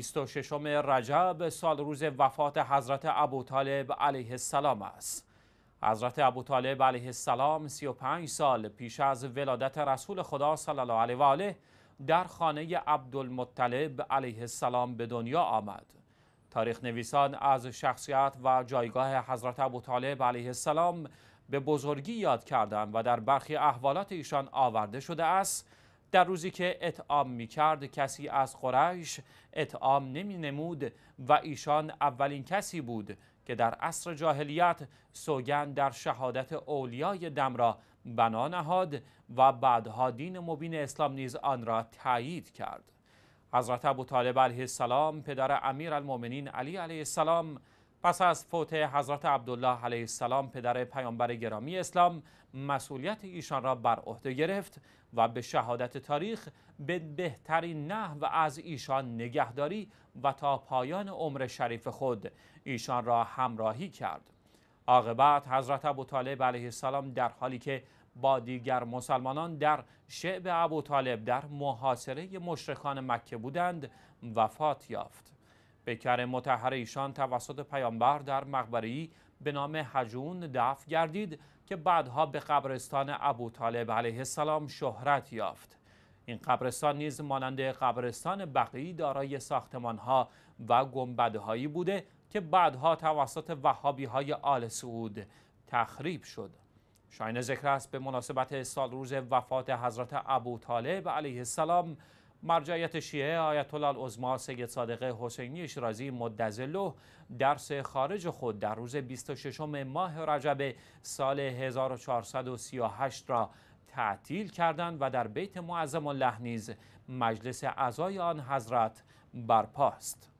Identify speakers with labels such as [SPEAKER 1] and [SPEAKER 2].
[SPEAKER 1] 26 رجب سال روز وفات حضرت ابو طالب علیه السلام است. حضرت ابو طالب علیه السلام 35 سال پیش از ولادت رسول خدا صلی الله علیه و آله در خانه عبدالمطلب علیه السلام به دنیا آمد. تاریخ نویسان از شخصیت و جایگاه حضرت ابو طالب علیه السلام به بزرگی یاد کردند و در برخی احوالات ایشان آورده شده است در روزی که اطعام می کرد کسی از قریش اطعام نمی نمود و ایشان اولین کسی بود که در عصر جاهلیت سوگن در شهادت اولیای دم را بنا نهاد و بعدها دین مبین اسلام نیز آن را تایید کرد حضرت ابو طالب علیه السلام پدر امیر المومنین علی علیه السلام پس از فوت حضرت عبدالله علیه السلام پدر پیامبر گرامی اسلام مسئولیت ایشان را بر عهده گرفت و به شهادت تاریخ به بهترین نحو از ایشان نگهداری و تا پایان عمر شریف خود ایشان را همراهی کرد عاقبت حضرت طالب علیه السلام در حالی که با دیگر مسلمانان در شعب طالب در محاصره مشرکان مکه بودند وفات یافت پیکر متحر ایشان توسط پیامبر در مقبره‌ای به نام حجون دف گردید که بعدها به قبرستان ابو طالب علیه السلام شهرت یافت. این قبرستان نیز مانند قبرستان بقی دارای ساختمانها و گنبدهایی بوده که بعدها توسط وحابی های آل سعود تخریب شد. شاین ذکر است به مناسبت سالروز وفات حضرت ابو طالب علیه السلام مرجعیت شیعه آیت الله العظما سید صادق حسینی شیرازی مدظله درس خارج خود در روز 26 ماه رجب سال 1438 را تعطیل کردند و در بیت معظم الله نیز مجلس اعضای آن حضرت برپاست.